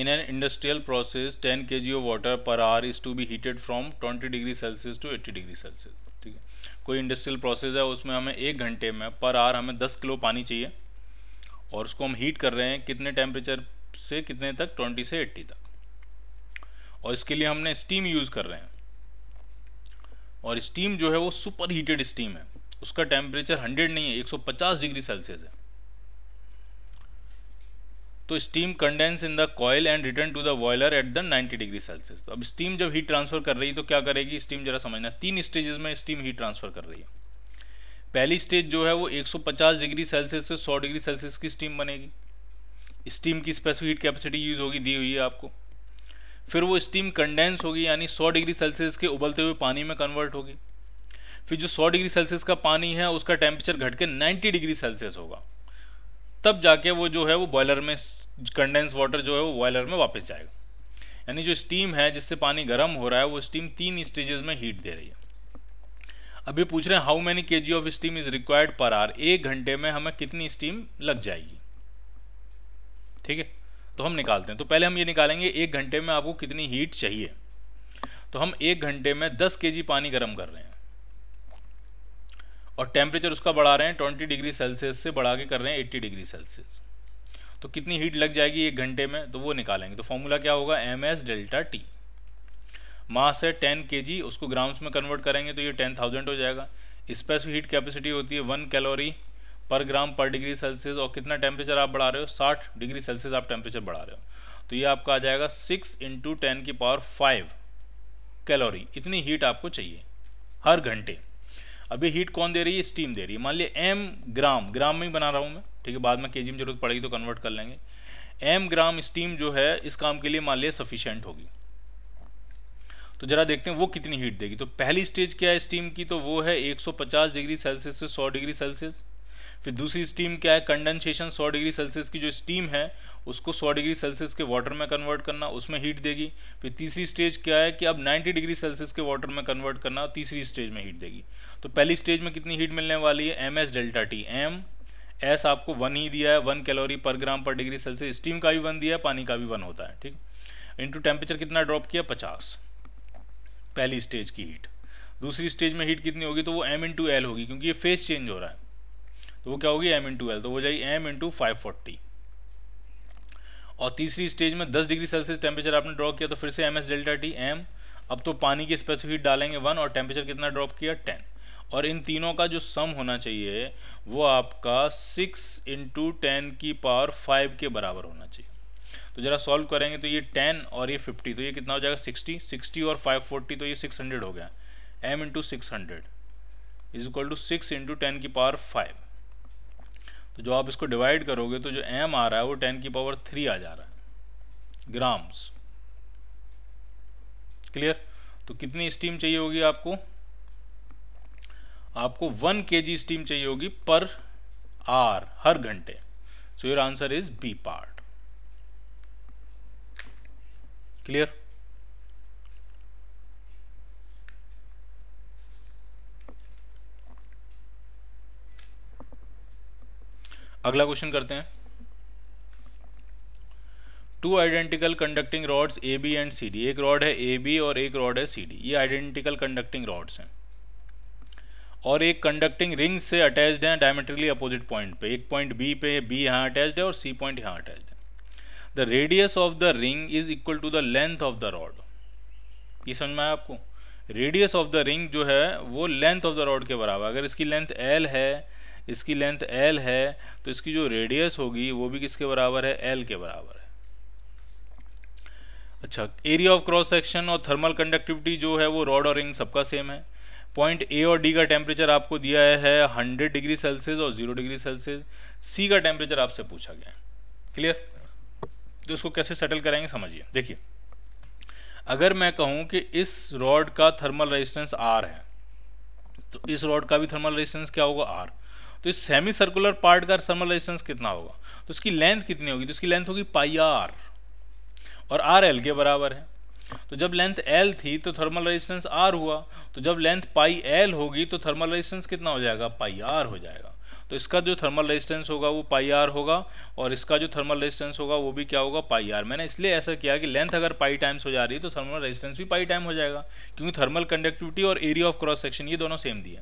N industrial process ten 10 g of water per hour is to be heated from 20 degree Celsius to 80 degree Celsius ठीक है कोई industrial process है उसमें हमें एक घंटे में पर आवर हमें 10 किलो पानी चाहिए और उसको हम हीट कर रहे हैं कितने टेम्परेचर से कितने तक 20 से 80 तक और इसके लिए हमने स्टीम यूज़ कर रहे हैं और स्टीम जो है वो सुपर हीटेड स्टीम है उसका टेम्परेचर हंड्रेड नहीं है पचास डिग्री सेल्सियस है तो steam condense in the coil and return to the boiler at the 90 degree Celsius तो अब स्टीम जब हीट ट्रांसफर कर रही है तो क्या करेगी स्टीम जरा समझना तीन स्टेजेस में स्टीम हीट ट्रांसफर कर रही है पहली स्टेज जो है वो 150 डिग्री सेल्सियस से 100 डिग्री सेल्सियस की स्टीम बनेगी स्टीम की स्पेसिफिक हीट कैपेसिटी यूज होगी दी हुई है आपको फिर वो स्टीम कंडेंस होगी यानी सौ डिग्री सेल्सियस के उबलते हुए पानी में कन्वर्ट होगी फिर जो सौ डिग्री सेल्सियस का पानी है उसका टेम्परेचर घट के नाइन्टी डिग्री सेल्सियस होगा तब जाके वो जो है वो बॉयलर में कंडेंस वाटर जो है वो बॉयलर में वापस जाएगा यानी जो स्टीम है जिससे पानी गर्म हो रहा है वो स्टीम तीन स्टेजेस में हीट दे रही है अभी पूछ रहे हैं how many K G of steam is required per hour एक घंटे में हमें कितनी स्टीम लग जाएगी ठीक है तो हम निकालते हैं तो पहले हम ये निकालेंगे एक घंटे में आपको कितनी हीट चाहिए तो हम एक घंटे में दस के जी पानी गर्म कर रहे हैं और टेम्परेचर उसका बढ़ा रहे हैं ट्वेंटी डिग्री सेल्सियस से बढ़ा के कर रहे हैं एट्टी डिग्री सेल्सियस तो कितनी हीट लग जाएगी एक घंटे में तो वो निकालेंगे तो फॉर्मूला क्या होगा M S delta T mass है टेन के जी उसको ग्राम्स में कन्वर्ट करेंगे तो ये टेन थाउजेंड हो जाएगा स्पेसिफिक हीट कैपेसिटी होती है वन कैलोरी पर ग्राम पर डिग्री सेल्सियस और कितना टेम्परेचर आप बढ़ा रहे हो साठ डिग्री सेल्सियस आप टेम्परेचर बढ़ा रहे हो तो ये आपका आ जाएगा सिक्स इंटू टेन की पावर फाइव कैलोरी इतनी हीट आपको चाहिए हर घंटे अभी हीट कौन दे रही है स्टीम दे रही है मान लिया एम ग्राम ग्राम में ही बना रहा हूँ मैं ठीक है बाद में के में जरूरत पड़ेगी तो कन्वर्ट कर लेंगे एम ग्राम स्टीम जो है इस काम के लिए मान लिया सफिशेंट होगी तो जरा देखते हैं वो कितनी हीट देगी तो पहली स्टेज क्या है स्टीम की तो वो है 150 डिग्री सेल्सियस से 100 डिग्री सेल्सियस फिर दूसरी स्टीम क्या है कंडेंसेशन 100 डिग्री सेल्सियस की जो स्टीम है उसको 100 डिग्री सेल्सियस के वाटर में कन्वर्ट करना उसमें हीट देगी फिर तीसरी स्टेज क्या है कि अब 90 डिग्री सेल्सियस के वाटर में कन्वर्ट करना तीसरी स्टेज में हीट देगी तो पहली स्टेज में कितनी हीट मिलने वाली है M S delta T M S आपको वन ही दिया है वन कैलोरी पर ग्राम पर डिग्री सेल्सियस स्टीम का भी वन दिया है पानी का भी वन होता है ठीक इंटू टेम्परेचर कितना ड्रॉप किया पचास पहली स्टेज की हीट दूसरी स्टेज में हीट कितनी होगी तो वो एम इंटू एल होगी क्योंकि ये फेस चेंज हो रहा है तो वो क्या होगी एम इंटू एल तो हो जाएगी एम इंटू फाइव फोर्टी और तीसरी स्टेज में 10 डिग्री सेल्सियस टेम्परेचर आपने ड्रॉप किया तो फिर से M S delta T M अब तो पानी की स्पेसिफिक डालेंगे वन और टेम्परेचर कितना ड्रॉप किया टेन और इन तीनों का जो सम होना चाहिए वो आपका सिक्स इंटू टेन की पावर फाइव के बराबर होना चाहिए तो जरा सॉल्व करेंगे तो ये टेन और ये फिफ्टी तो ये कितना हो जाएगा सिक्सटी सिक्सटी और फाइव फोर्टी तो ये सिक्स हंड्रेड हो गया M into six hundred is equal to six into ten की पावर फाइव तो जो आप इसको डिवाइड करोगे तो जो एम आ रहा है वो टेन की पावर थ्री आ जा रहा है ग्राम्स क्लियर तो कितनी स्टीम चाहिए होगी आपको आपको वन के जी स्टीम चाहिए होगी पर आर हर घंटे so your answer is B part clear अगला क्वेश्चन करते हैं two identical conducting rods A B and C D एक रॉड है ए बी और एक रॉड है सी डी ये आइडेंटिकल कंडक्टिंग रॉड्स हैं और एक कंडक्टिंग रिंग से अटैच्ड हैं डायमेट्रिकली अपोजिट पॉइंट पे एक पॉइंट बी पे बी यहाँ अटैच्ड है और सी पॉइंट यहाँ अटैच्ड है the radius of the ring is equal to the length of the rod ये समझ में आया आपको रेडियस ऑफ द रिंग जो है वो लेंथ ऑफ द रॉड के बराबर अगर इसकी लेंथ एल है इसकी लेंथ एल है तो इसकी जो रेडियस होगी वो भी किसके बराबर है एल के बराबर है अच्छा एरिया ऑफ क्रॉस सेक्शन और थर्मल कंडक्टिविटी जो है वो रॉड और रिंग सबका सेम है पॉइंट ए और डी का टेम्परेचर आपको दिया है 100 डिग्री सेल्सियस और 0 डिग्री सेल्सियस सी का टेम्परेचर आपसे पूछा गया है क्लियर तो इसको कैसे सेटल करेंगे समझिए देखिए अगर मैं कहूं कि इस रॉड का थर्मल रेजिस्टेंस आर है तो इस रॉड का भी थर्मल रेजिस्टेंस क्या होगा आर तो इस सेमी सर्कुलर पार्ट का थर्मल रेजिस्टेंस कितना होगा तो इसकी लेंथ कितनी होगी तो इसकी लेंथ होगी पाई आर और आर एल के बराबर है तो जब लेंथ एल थी तो थर्मल रेजिस्टेंस आर हुआ तो जब लेंथ पाई एल होगी तो थर्मल रेजिस्टेंस कितना हो जाएगा पाई आर हो जाएगा तो इसका जो थर्मल रेजिस्टेंस होगा वो पाई आर होगा और इसका जो थर्मल रेजिस्टेंस होगा वो भी क्या होगा पाई आर मैंने इसलिए ऐसा किया कि लेंथ अगर पाई टाइम्स हो जा रही है तो थर्मल रेजिस्टेंस भी पाई टाइम हो जाएगा क्योंकि थर्मल कंडक्टिविटी और एरिया ऑफ क्रॉस सेक्शन ये दोनों सेम दिए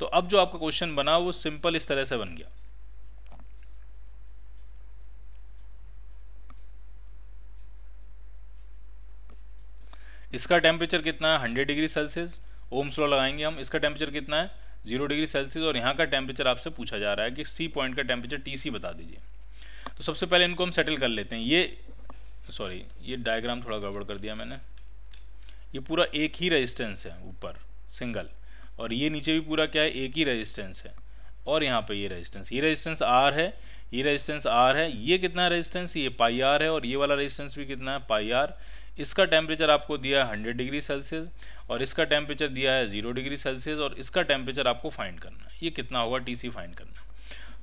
तो अब जो आपका क्वेश्चन बना वो सिंपल इस तरह से बन गया इसका टेम्परेचर कितना है hundred degree Celsius Ohm's law लगाएंगे हम इसका टेम्परेचर कितना है जीरो डिग्री सेल्सियस और यहाँ का टेम्परेचर आपसे पूछा जा रहा है कि सी पॉइंट का टेम्परेचर टी सी बता दीजिए तो सबसे पहले इनको हम सेटल कर लेते हैं ये सॉरी ये डायग्राम थोड़ा गड़बड़ कर दिया मैंने ये पूरा एक ही रजिस्टेंस है ऊपर सिंगल और ये नीचे भी पूरा क्या है एक ही रजिस्टेंस है और यहाँ पर ये रजिस्टेंस ये रजिस्टेंस आर है ये रेजिस्टेंस आर है ये कितना रेजिस्टेंस ये पाई आर है और ये वाला रेजिस्टेंस भी कितना है पाई आर इसका टेम्परेचर आपको दिया है हंड्रेड डिग्री सेल्सियस और इसका टेम्परेचर दिया है जीरो डिग्री सेल्सियस और इसका टेम्परेचर आपको फाइंड करना है ये कितना होगा टी सी फाइंड करना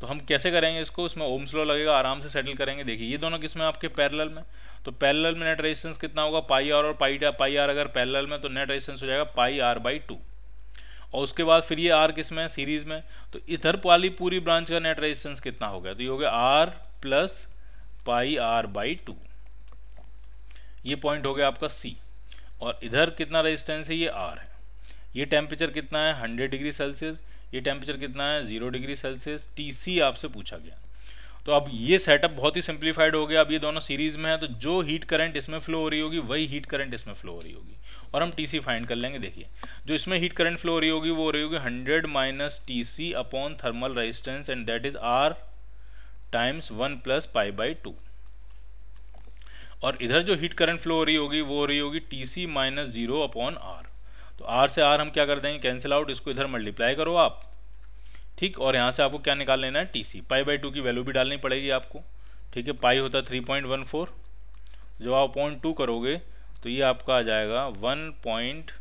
तो हम कैसे करेंगे इसको उसमें ओम स्लो लगेगा आराम से सेटल करेंगे देखिए ये दोनों किस में आपके पैरल में तो पैरल में नेट रेजिस्टेंस कितना होगा पाई आर और पाई पाई आर अगर पैरल में तो नेट रेजिस्टेंस हो जाएगा पाई आर बाई टू और उसके बाद फिर ये आर किस में सीरीज में तो इधर वाली पूरी ब्रांच का नेट रेजिस्टेंस कितना हो गया तो ये हो गया R plus pi R by two ये पॉइंट हो गया आपका सी और इधर कितना रेजिस्टेंस है ये आर है ये टेम्परेचर कितना है हंड्रेड डिग्री सेल्सियस ये टेम्परेचर कितना है जीरो डिग्री सेल्सियस टी आपसे पूछा गया तो अब ये सेटअप बहुत ही सिंप्लीफाइड हो गया अब ये दोनों सीरीज में है तो जो हीट करंट इसमें फ्लो हो रही होगी वही हीट करंट इसमें फ्लो हो रही होगी और हम टीसी फाइंड कर लेंगे देखिए जो इसमें हीट करंट फ्लो हो रही होगी वो हो रही होगी hundred minus T C upon thermal resistance and that is R times one plus pi by two और इधर जो हीट करंट फ्लो हो रही होगी वो हो रही होगी T C minus zero upon R तो आर से आर हम क्या कर देंगे कैंसिल आउट इसको इधर मल्टीप्लाई करो आप ठीक और यहाँ से आपको क्या निकाल लेना है T C pi by two की वैल्यू भी डालनी पड़ेगी आपको ठीक है पाई होता थ्री पॉइंट वन फोर जब आप पॉइंट टू करोगे तो ये आपका आ जाएगा वन पॉइंट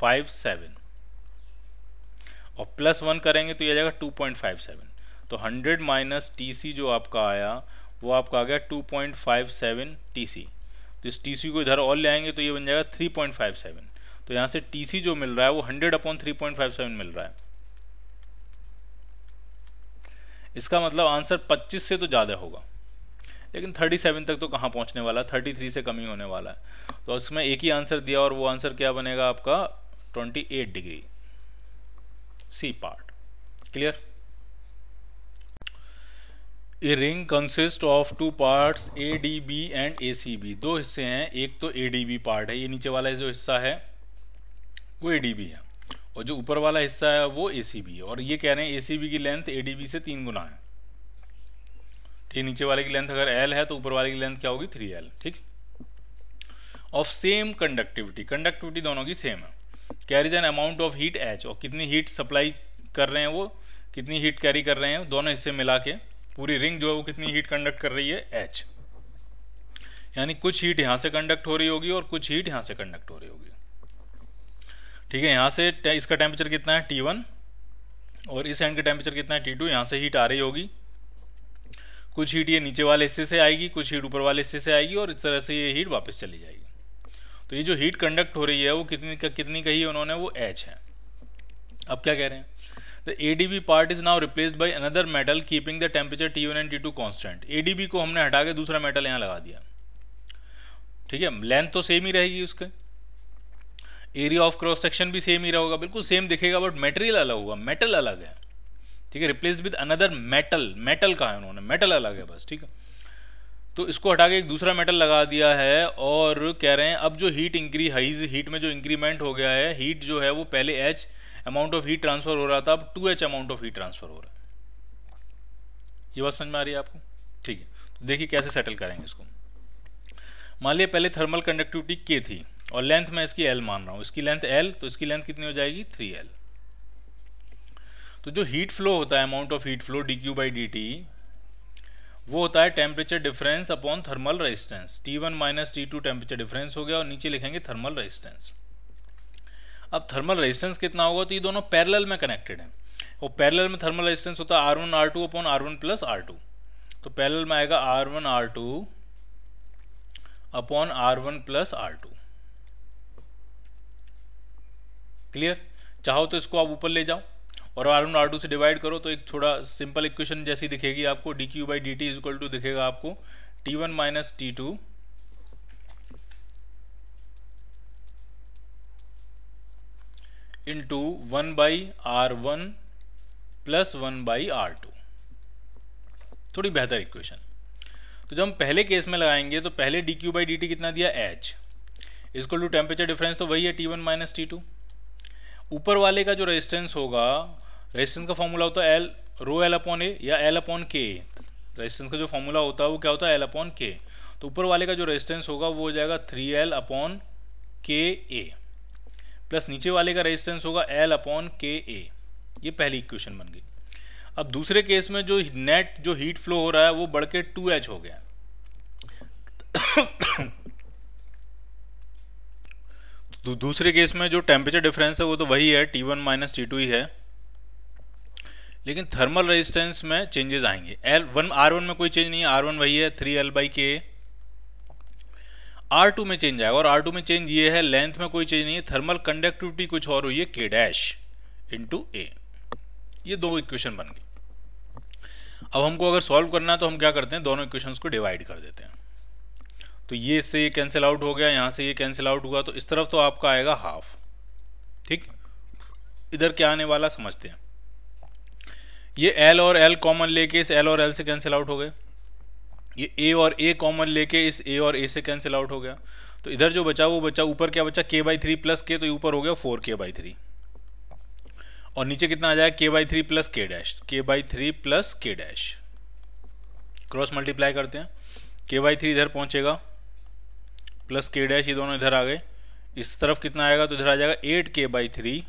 फाइव सेवन और प्लस वन करेंगे तो ये आ जाएगा टू पॉइंट फाइव सेवन तो 100 माइनस टी जो आपका आया वो आपका आ गया 2.57 पॉइंट तो इस टी को इधर और ले आएंगे तो ये बन जाएगा 3.57 तो यहाँ से टी जो मिल रहा है वो 100 अपॉन 3.57 मिल रहा है इसका मतलब आंसर 25 से तो ज़्यादा होगा लेकिन 37 तक तो कहाँ पहुँचने वाला है 33 से कमी होने वाला है तो उसमें एक ही आंसर दिया और वो आंसर क्या बनेगा आपका 28 degree C part clear a ring consist of two parts A D B and A C B दो हिस्से हैं एक तो ए डी बी पार्ट है ये नीचे वाला जो हिस्सा है वो ए डी बी है और जो ऊपर वाला हिस्सा है वो ए सी बी है और ये कह रहे हैं ए सी बी की लेंथ ए डी बी से तीन गुना है ठीक नीचे वाले की लेंथ अगर एल है तो ऊपर वाले की लेंथ क्या होगी थ्री एल ठीक ऑफ सेम कंडक्टिविटी कंडक्टिविटी दोनों की सेम है carries an amount of heat H और कितनी हीट सप्लाई कर रहे हैं वो कितनी हीट कैरी कर रहे हैं दोनों हिस्से मिला के पूरी रिंग जो है वो कितनी हीट कंडक्ट कर रही है H यानी कुछ हीट यहां से कंडक्ट हो रही होगी और कुछ हीट यहां से कंडक्ट हो रही होगी ठीक है यहां से इसका टेम्परेचर कितना है T1 और इस एंड का टेम्परेचर कितना है T2 टू यहां से हीट आ रही होगी कुछ हीट ये नीचे वाले हिस्से से आएगी कुछ हीट ऊपर वाले हिस्से से आएगी और इस तरह से ये हीट वापस चली जाएगी तो ये जो हीट कंडक्ट हो रही है वो कितनी का कितनी कही उन्होंने वो एच है अब क्या कह रहे हैं The ADB part is now replaced by another metal keeping the temperature T1 and T2 constant. ADB को हमने हटा के दूसरा मेटल यहाँ लगा दिया ठीक है लेंथ तो सेम ही रहेगी उसके एरिया ऑफ क्रॉस सेक्शन भी सेम ही रहेगा बिल्कुल सेम दिखेगा बट मेटेरियल अलग होगा मेटल अलग है ठीक है replace with another metal metal कहा है उन्होंने मेटल अलग है बस ठीक है तो इसको हटा के एक दूसरा मेटल लगा दिया है और कह रहे हैं अब जो हीट इंक्री हाइज हीट में जो इंक्रीमेंट हो गया है हीट जो है वो पहले H amount of heat transfer हो रहा था अब two H amount of heat transfer हो रहा है ये बात समझ में आ रही है आपको ठीक है तो देखिए कैसे सेटल करेंगे इसको मान लिया पहले थर्मल कंडक्टिविटी के थी और लेंथ मैं इसकी एल मान रहा हूँ इसकी लेंथ एल तो इसकी लेंथ कितनी हो जाएगी थ्री एल तो जो हीट फ्लो होता है amount of heat flow D Q by D T वो होता है temperature difference upon thermal resistance T one minus T two temperature difference हो गया और नीचे लिखेंगे थर्मल रेजिस्टेंस अब थर्मल रेजिस्टेंस कितना होगा तो ये दोनों पैरेलल में कनेक्टेड हैं और पैरेलल में थर्मल रेजिस्टेंस होता है R one R two upon R one plus R two तो पैरेलल में आएगा R one R two upon R one plus R two clear चाहो तो इसको आप ऊपर ले जाओ और आर वन आर टू से डिवाइड करो तो एक थोड़ा सिंपल इक्वेशन जैसी दिखेगी आपको D Q by D T is equal to दिखेगा आपको T one minus T two into one by are one plus one by R two थोड़ी बेहतर इक्वेशन तो जब हम पहले केस में लगाएंगे तो पहले D Q by D T कितना दिया एच इसको टू टेम्परेचर डिफरेंस तो वही है T one minus T two ऊपर वाले का जो रेजिस्टेंस होगा रेजिस्टेंस का फॉर्मूला होता है L rho L upon A या एल अपॉन के रेजिस्टेंस का जो फॉर्मूला होता है वो क्या होता है एल अपॉन के तो ऊपर वाले का जो रेजिस्टेंस होगा वो हो जाएगा थ्री एल अपॉन के ए प्लस नीचे वाले का रेजिस्टेंस होगा एल अपॉन के ए ये पहली इक्वेशन बन गई अब दूसरे केस में जो नेट जो हीट फ्लो हो रहा है वो बढ़ के टू एच हो गया तो दूसरे केस में जो टेम्परेचर डिफरेंस है वो तो वही है T one minus T two ही है लेकिन थर्मल रेजिस्टेंस में चेंजेस आएंगे एल वन आर वन में कोई चेंज नहीं है आर वन वही है three L by K R two में चेंज आएगा और आर टू में चेंज ये है लेंथ में कोई चेंज नहीं है थर्मल कंडक्टिविटी कुछ और हुई है के डैश इंटू ए ये दो इक्वेशन बन गई अब हमको अगर सॉल्व करना है तो हम क्या करते हैं दोनों इक्वेशन को डिवाइड कर देते हैं तो ये इससे ये कैंसिल आउट हो गया यहाँ से ये कैंसिल आउट हुआ तो इस तरफ तो आपका आएगा हाफ ठीक इधर क्या आने वाला समझते हैं ये एल और एल कॉमन लेके इस एल और एल से कैंसिल आउट हो गए ये ए और ए कॉमन लेके इस ए और ए से कैंसिल आउट हो गया तो इधर जो बचा वो बचा ऊपर क्या बचा के बाई थ्री प्लस के तो ऊपर हो गया फोर के बाई थ्री और नीचे कितना आ जाएगा K by three plus K dash K by three plus K dash cross multiply करते हैं के बाई थ्री इधर पहुंचेगा प्लस के डैश ये दोनों इधर आ गए इस तरफ कितना आएगा तो इधर आ जाएगा एट के बाई थ्री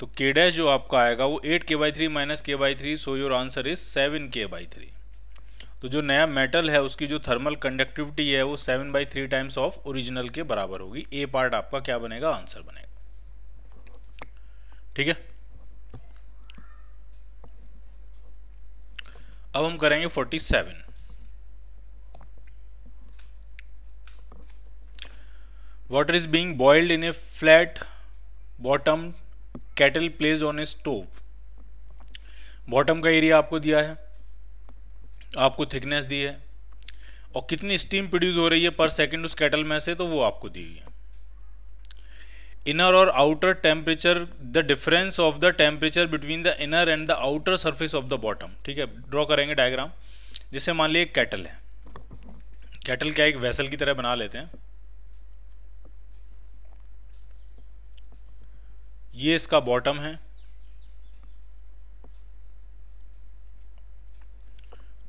तो के डैश जो आपका आएगा वो eight K by three minus K by three so your answer is seven K by three तो जो नया मेटल है उसकी जो थर्मल कंडक्टिविटी है वो seven by three times of original के बराबर होगी ए पार्ट आपका क्या बनेगा आंसर बनेगा ठीक है अब हम करेंगे forty seven water is being boiled in a flat bottom kettle placed on a stove bottom का एरिया आपको दिया है आपको थिकनेस दी है और कितनी स्टीम प्रोड्यूस हो रही है पर सेकंड उस कैटल में से तो वो आपको दी हुई है इनर और outer temperature the difference of the temperature between the inner and the outer surface of the bottom ठीक है ड्रॉ करेंगे डायग्राम जिसे मान ली एक कैटल है कैटल क्या एक वेसल की तरह बना लेते हैं ये इसका बॉटम है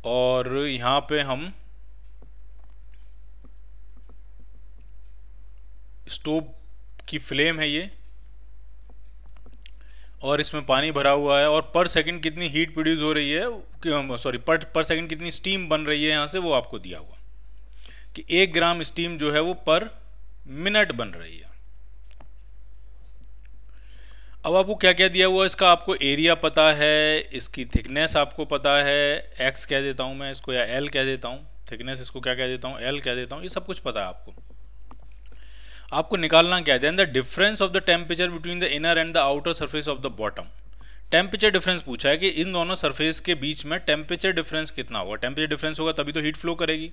और यहाँ पे हम स्टोव की फ्लेम है ये और इसमें पानी भरा हुआ है और पर सेकंड कितनी हीट प्रोड्यूस हो रही है सॉरी पर पर सेकंड कितनी स्टीम बन रही है यहाँ से वो आपको दिया हुआ कि एक ग्राम स्टीम जो है वो पर मिनट बन रही है अब आपको क्या क्या दिया हुआ है इसका आपको एरिया पता है इसकी थिकनेस आपको पता है एक्स कह देता हूँ मैं इसको या एल कह देता हूँ थिकनेस इसको क्या कह देता हूँ एल कह देता हूँ ये सब कुछ पता है आपको आपको निकालना क्या है then the difference of the temperature between the inner and the outer surface of the bottom temperature difference पूछा है कि इन दोनों सरफेस के बीच में टेम्परेचर डिफरेंस कितना होगा टेम्परेचर डिफरेंस होगा तभी तो हीट फ्लो करेगी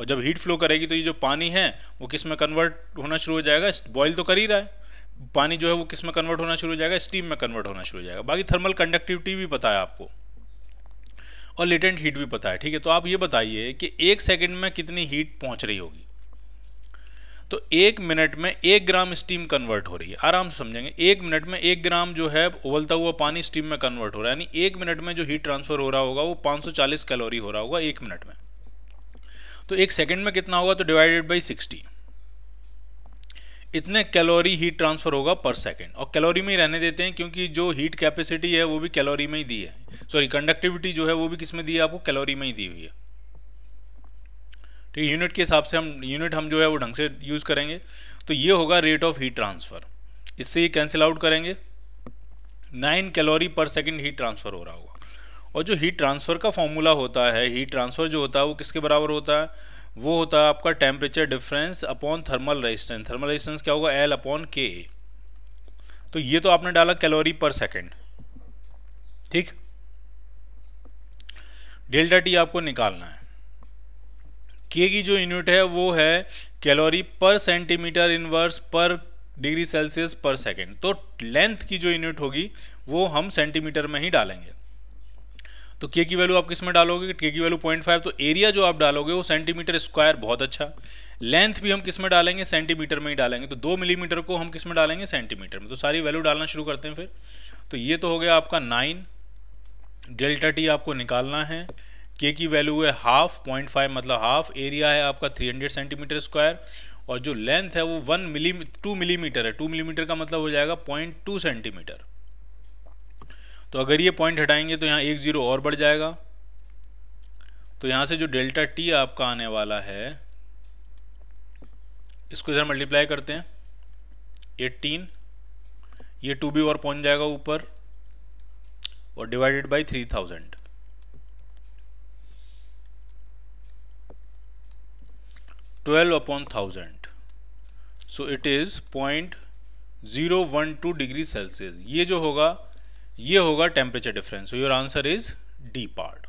और जब हीट फ्लो करेगी तो ये जो पानी है वो किस में कन्वर्ट होना शुरू हो जाएगा बॉयल तो कर ही रहा है पानी जो है वो किस में कन्वर्ट होना शुरू हो जाएगा स्टीम में कन्वर्ट होना शुरू हो जाएगा बाकी थर्मल कंडक्टिविटी भी पता है आपको और लेटेंट हीट भी पता है ठीक है तो आप ये बताइए कि एक सेकंड में कितनी हीट पहुंच रही होगी तो एक मिनट में एक ग्राम स्टीम कन्वर्ट हो रही है आराम से समझेंगे एक मिनट में एक ग्राम जो है उबलता हुआ पानी स्टीम में कन्वर्ट हो रहा है यानी एक मिनट में जो हीट ट्रांसफर हो रहा होगा वो 540 कैलोरी हो रहा होगा एक मिनट में तो एक सेकंड में कितना होगा तो डिवाइडेड बाई सिक्सटी इतने कैलोरी हीट ट्रांसफर होगा पर सेकेंड और कैलोरी में ही रहने देते हैं क्योंकि जो हीट कैपेसिटी है वो भी कैलोरी में ही दी है सॉरी कंडक्टिविटी जो है वो भी किस में दी है आपको कैलोरी में ही दी हुई है ठीक तो यूनिट के हिसाब से हम यूनिट हम जो है वो ढंग से यूज़ करेंगे तो ये होगा रेट ऑफ हीट ट्रांसफ़र इससे ये कैंसिल आउट करेंगे nine calorie per second heat transfer हो रहा होगा और जो हीट ट्रांसफ़र का फॉर्मूला होता है हीट ट्रांसफ़र जो होता है वो किसके बराबर होता है वो होता है आपका temperature difference upon thermal resistance thermal resistance क्या होगा एल अपॉन के तो ये तो आपने डाला कैलोरी पर सेकेंड ठीक डेल्टा टी आपको निकालना है के की जो यूनिट है वो है calorie per centimetre inverse per degree Celsius per second तो लेंथ की जो यूनिट होगी वो हम सेंटीमीटर में ही डालेंगे तो के की वैल्यू आप किस में डालोगे के की वैल्यू पॉइंट फाइव तो एरिया जो आप डालोगे वो सेंटीमीटर स्क्वायर बहुत अच्छा लेंथ भी हम किस में डालेंगे सेंटीमीटर में ही डालेंगे तो दो मिलीमीटर को हम किस में डालेंगे सेंटीमीटर में तो सारी वैल्यू डालना शुरू करते हैं फिर तो ये तो हो गया आपका नाइन डेल्टा टी आपको निकालना है के की वैल्यू है हाफ पॉइंट फाइव मतलब हाफ एरिया है आपका थ्री हंड्रेड सेंटीमीटर स्क्वायर और जो लेंथ है वो वन मिली टू मिलीमीटर है टू मिलीमीटर का मतलब हो जाएगा पॉइंट टू सेंटीमीटर तो अगर ये पॉइंट हटाएंगे तो यहाँ एक ज़ीरो और बढ़ जाएगा तो यहाँ से जो डेल्टा टी आपका आने वाला है इसको इधर मल्टीप्लाई करते हैं एट्टीन ये टू भी और पहुँच जाएगा ऊपर और divided by three thousand twelve upon thousand so it is point zero one two degree Celsius ये जो होगा ये होगा temperature difference your answer is D part